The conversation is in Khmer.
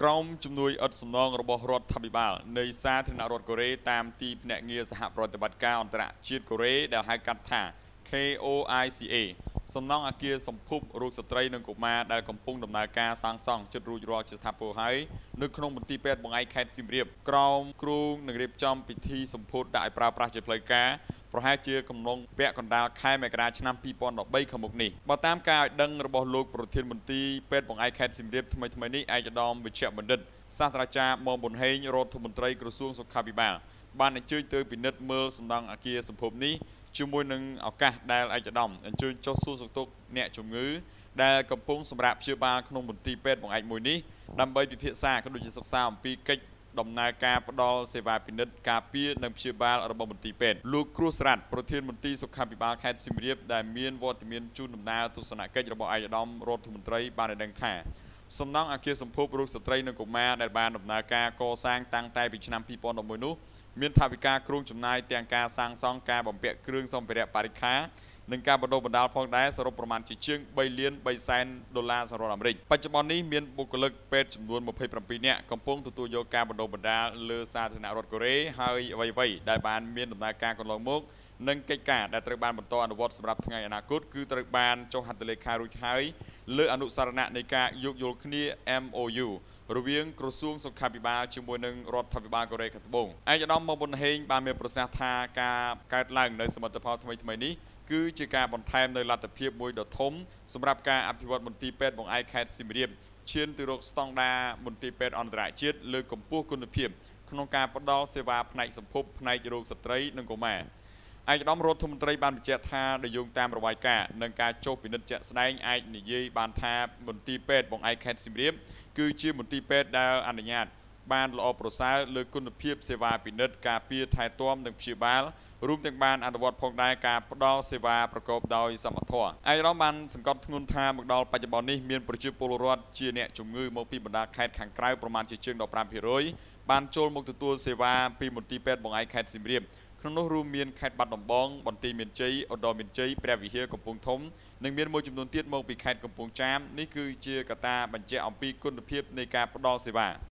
ក្រមជំនួយឥតសំណងរបស់រដ្ឋាភិបាលនៃសាធារណរដ្ឋកូរ៉េតាមទីភ្នាក់ងារសហប្រតិបត្តិការអន្តរជាតិកូរ៉េដែលហៅកាត់ថា KOICA សំណង់អគារសម្ភពរូបស្ត្រីនិងកុមារដែលកំពុងដំណើរការសាងសង់ចិត្តរួចរាល់ជាស្ថាពរហើយនៅក្នុងមន្ទីរពេទ្យបង្អែកខេត្តសៀមរាបក្រោមគ្រូនឹងរៀបចំពិធីសម្ពោធដាក់ឲ្យប្រើប្រាស់ជាផ្លូវការប្រហែលជាកំឡុងពាក់កណ្ដាលខែមករាឆ្នាំ2013ខាងមុខនេះបើតាមការឲ្យដឹងរបស់លោកប្រធានមន្ទីរពេទ្យបង្អែកខេត្តសៀមរាបថ្មីថ្មីនេះឯកឧត្តមវិជ្ជបណ្ឌិតសាស្ត្រាចារ្យមមប៊ុនហេងរដ្ឋមន្ត្រីក្រសួងសុខាភិបាលបានអញ្ជើញទៅពិនិត្យមើលសំណង់អគារសម្ភពនេះជាមួយនឹងឱកាសដែលឯកឧត្តមអញ្ជើញចុះសួរសុខទុក្ខអ្នកជំងឺដែលកំពុងសម្រាប់ព្យាបាលក្នុងមន្ទីរពេទ្យបង្អែកមួយនេះដើម្បីពិភាក្សាក៏ដូចជាសិក្សាអំពីកិច្ចដំណើរការផ្ដល់សេវាពិនិត្យការពារនិងព្យាបាលរបស់មន្ទីរពេទ្យលោកគ្រូសរ៉ាត់ប្រធានមន្ទីរសុខាភិបាលខេត្តសៀមរាបដែលមានវត្តមានជួនដំណើរទស្សនកិច្ចរបស់ឯកឧត្តមរដ្ឋមន្ត្រីបានដឹងថាសំណង់អគារសម្ភពរូបស្ត្រីនិងកុមារដែលបានដំណើរការកសាងតាំងតែពីឆ្នាំ2011នោះមានថវិកាគ្រោងចំណាយទាំងការសាងសង់ការបំពាក់គ្រឿងសម្ភារៈបរិក្ខារនិងការបណ្ដុះបណ្ដាលផងដែរសរុបប្រមាណជាជាង3លាន3សែនដុល្លារសហរដ្ឋអាមេរិកបច្ចុប្បន្ននេះមានបុគ្គលិកពេទ្យចំនួន27នាក់កំពុងទទួលយកការបណ្ដុះបណ្ដាលលើសាធារណរដ្ឋកូរ៉េហើយអ្វីៗដែលបានមានដំណើរការកន្លងមក និងកិច្ចការដែលត្រូវបានបន្តអនុវត្តសម្រាប់ថ្ងៃអនាគតគឺត្រូវបានចុះហត្ថលេខារួចហើយលើអនុសារណៈនៃការយោគយល់គ្នា MOU រវាងក្រសួងសុខាភិបាលជាមួយនឹងរដ្ឋាភិបាលកូរ៉េខាងត្បូងឯកឧត្តមម៉ុនប៊ុនហេង បានមានប្រសាសន៍ថាការកើតឡើងនៅសមិទ្ធផលថ្មីថ្មីនេះគឺជាការបន្ថែមនៅលទ្ធភាពមួយដ៏ធំសម្រាប់ការអភិវឌ្ឍមន្ទីរពេទ្យបង្អែកខេត្តសៀមរាបឈានទៅរកស្តង់ដារមន្ទីរពេទ្យអន្តរជាតិលើកកម្ពស់គុណភាពក្នុងការផ្តល់សេវាផ្នែកសម្ភពផ្នែករោគស្ត្រី និងកុមារ។ឯកឧត្តមរដ្ឋមន្ត្រីបានបញ្ជាក់ថាដោយយោងតាមរបាយការណ៍នឹងការចុះពិនិត្យជាក់ស្ដែងអាចនិយាយបានថាមន្ទីរពេទ្យបង្អែកខេត្តសៀមរាបគឺជាមន្ទីរពេទ្យដែលអនុញ្ញាតបានល្អប្រសើរលើគុណភាពសេវាពិនិត្យការពារថែទាំនិងព្យាបាលរួមទាំងបានអនុវត្តផងដែរការផ្ដល់សេវាប្រកបដោយសមត្ថភាពឯកឧត្តមបានសង្កត់ធ្ងន់ថាមកដល់បច្ចុប្បន្ននេះមានប្រជាពលរដ្ឋជាអ្នកជំងឺមកពីបណ្ដាខេត្តខាងក្រៅប្រមាណជាជាង15%បានចូលមកទទួលសេវាពីមន្ទីរពេទ្យបង្អែកខេត្តសៀមរាបក្នុងនោះរួមមានខេត្តបាត់ដំបងបន្ទាយមានជ័យឧត្តរមានជ័យព្រះវិហារកំពង់ធំ និងមានមួយចំនួនទៀតមកពីខេត្តកំពង់ចាមនេះគឺជាកត្តាបញ្ជាក់អំពីគុណភាពនៃការផ្តល់សេវា។